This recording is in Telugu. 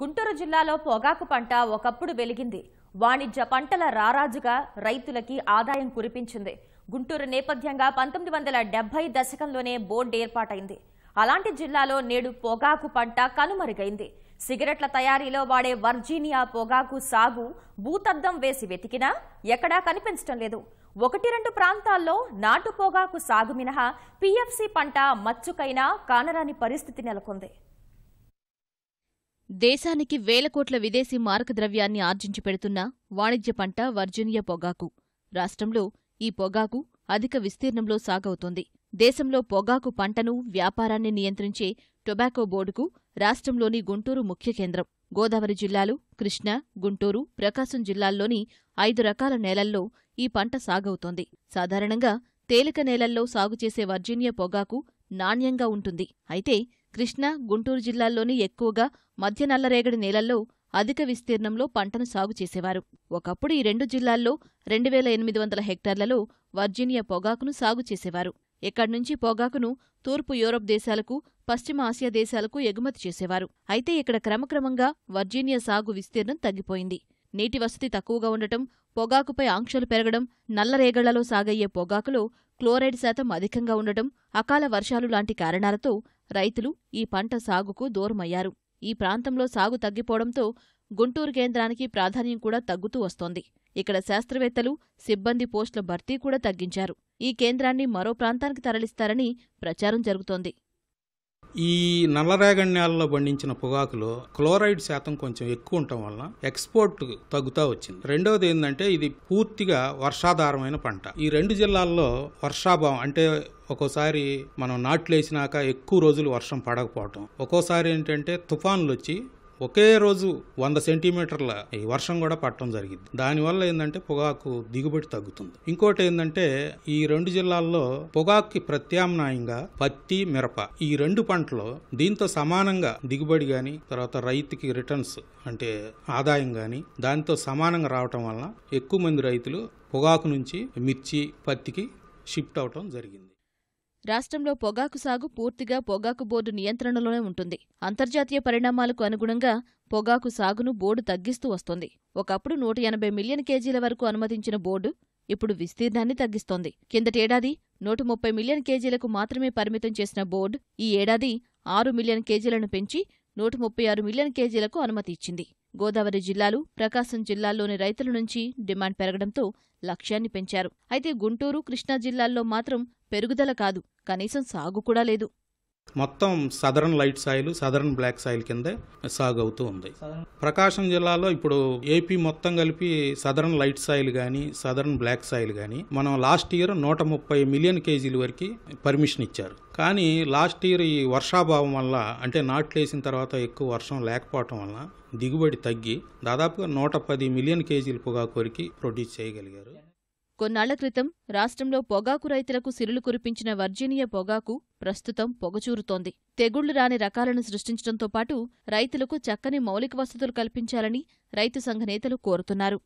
గుంటూరు జిల్లాలో పొగాకు పంట ఒకప్పుడు వెలిగింది వాణిజ్య పంటల రారాజుగా రైతులకి ఆదాయం కురిపించింది గుంటూరు నేపథ్యంగా పంతొమ్మిది వందల డెబ్బై దశకంలోనే బోర్డు ఏర్పాటైంది అలాంటి జిల్లాలో నేడు పొగాకు పంట కనుమరుగైంది సిగరెట్ల తయారీలో వాడే వర్జీనియా పొగాకు సాగు భూతద్దం వేసి వెతికినా ఎక్కడా కనిపించడం లేదు ఒకటి రెండు ప్రాంతాల్లో నాటు పొగాకు సాగు మినహా పీఎఫ్సీ పంట మచ్చుకైనా కానరాని పరిస్థితి నెలకొంది దేశానికి వేల కోట్ల విదేశీ మారక ద్రవ్యాన్ని ఆర్జించి పెడుతున్న వాణిజ్య పంట వర్జీనియ పొగాకు రాష్ట్రంలో ఈ పొగాకు అధిక విస్తీర్ణంలో సాగవుతోంది దేశంలో పొగాకు పంటను వ్యాపారాన్ని నియంత్రించే టొబాకో బోర్డుకు రాష్ట్రంలోని గుంటూరు ముఖ్య కేంద్రం గోదావరి జిల్లాలు కృష్ణా గుంటూరు ప్రకాశం జిల్లాల్లోని ఐదు రకాల నేలల్లో ఈ పంట సాగవుతోంది సాధారణంగా తేలిక నేలల్లో సాగుచేసే వర్జీనియ పొగాకు నాణ్యంగా ఉంటుంది అయితే కృష్ణా గుంటూరు జిల్లాల్లోని ఎక్కువగా మధ్య నల్లరేగడి నేలల్లో అధిక విస్తీర్ణంలో పంటను సాగు చేసేవారు ఒకప్పుడు ఈ రెండు జిల్లాల్లో రెండు వేల ఎనిమిది వందల హెక్టార్లలో వర్జీనియా పొగాకును సాగు చేసేవారు ఇక్కడ్నుంచి పొగాకును తూర్పు యూరప్ దేశాలకు పశ్చిమ ఆసియా దేశాలకు ఎగుమతి చేసేవారు అయితే ఇక్కడ క్రమక్రమంగా వర్జీనియా సాగు విస్తీర్ణం తగ్గిపోయింది నీటి వసతి తక్కువగా ఉండటం పొగాకుపై ఆంక్షలు పెరగడం నల్లరేగళ్లలో సాగయ్యే పొగాకులో క్లోరైడ్ శాతం అధికంగా ఉండటం అకాల వర్షాలు లాంటి కారణాలతో రైతులు ఈ పంట సాగుకు దూరమయ్యారు ఈ ప్రాంతంలో సాగు తగ్గిపోవడంతో గుంటూరు కేంద్రానికి ప్రాధాన్యం కూడా తగ్గుతూ వస్తోంది ఇక్కడ శాస్త్రవేత్తలు సిబ్బంది పోస్టుల భర్తీ కూడా తగ్గించారు ఈ కేంద్రాన్ని మరో ప్రాంతానికి తరలిస్తారని ప్రచారం జరుగుతోంది ఈ నల్లరేగణ్యాలలో పండించిన పొగాకులో క్లోరైడ్ శాతం కొంచెం ఎక్కువ ఉండటం వల్ల ఎక్స్పోర్ట్ తగ్గుతా వచ్చింది రెండవది ఏంటంటే ఇది పూర్తిగా వర్షాధారమైన పంట ఈ రెండు జిల్లాల్లో వర్షాభావం అంటే ఒక్కోసారి మనం నాట్లేసినాక ఎక్కువ రోజులు వర్షం పడకపోవటం ఒక్కోసారి ఏంటంటే తుఫాన్లు వచ్చి ఒకే రోజు వంద సెంటీమీటర్ల ఈ వర్షం కూడా పట్టడం జరిగింది దానివల్ల ఏంటంటే పొగాకు దిగుబడి తగ్గుతుంది ఇంకోటి ఏంటంటే ఈ రెండు జిల్లాల్లో పొగాకు ప్రత్యామ్నాయంగా పత్తి మిరప ఈ రెండు పంటలు దీంతో సమానంగా దిగుబడి కానీ తర్వాత రైతుకి రిటర్న్స్ అంటే ఆదాయం కానీ దానితో సమానంగా రావటం వలన ఎక్కువ మంది రైతులు పొగాకు నుంచి మిర్చి పత్తికి షిఫ్ట్ అవటం జరిగింది రాష్ట్రంలో పొగాకు సాగు పూర్తిగా పొగాకు బోర్డు నియంత్రణలోనే ఉంటుంది అంతర్జాతీయ పరిణామాలకు అనుగుణంగా పొగాకు సాగును బోర్డు తగ్గిస్తూ వస్తోంది ఒకప్పుడు నూట ఎనభై మిలియన్ కేజీల వరకు అనుమతించిన బోర్డు ఇప్పుడు విస్తీర్ణాన్ని తగ్గిస్తోంది కిందటేడాది నూట ముప్పై మిలియన్ కేజీలకు మాత్రమే పరిమితం చేసిన బోర్డు ఈ ఏడాది ఆరు మిలియన్ కేజీలను పెంచి నూట ముప్పై ఆరు మిలియన్ కేజీలకు అనుమతి ఇచ్చింది గోదావరి జిల్లాలు ప్రకాశం జిల్లాల్లోని రైతుల నుంచి డిమాండ్ పెరగడంతో లక్ష్యాన్ని పెంచారు అయితే గుంటూరు కృష్ణా జిల్లాల్లో మాత్రం పెరుగుదల కాదు కనీసం సాగు కూడా లేదు మొత్తం southern light soil southern black soil కింద సాగు అవుతూ ఉంది ప్రకాశం జిల్లాలో ఇప్పుడు ఏపీ మొత్తం కలిపి సదరన్ లైట్ సాయిల్ కానీ సదరన్ బ్లాక్ సాయిల్ కానీ మనం లాస్ట్ ఇయర్ నూట ముప్పై మిలియన్ కేజీల వరకు పర్మిషన్ ఇచ్చారు కానీ లాస్ట్ ఇయర్ ఈ వర్షాభావం వల్ల అంటే నాట్లేసిన తర్వాత ఎక్కువ వర్షం లేకపోవటం వల్ల దిగుబడి తగ్గి దాదాపుగా నూట పది మిలియన్ కేజీల పొగాకు వరకు ప్రొడ్యూస్ చేయగలిగారు కొన్నాళ్ల క్రితం రాష్ట్రంలో పొగాకు రైతులకు సిరులు కురిపించిన వర్జీనియా పొగాకు ప్రస్తుతం పొగచూరుతోంది తెగుళ్లు రాని రకాలను సృష్టించడంతో పాటు రైతులకు చక్కని మౌలిక వసతులు కల్పించాలని రైతు సంఘ నేతలు కోరుతున్నారు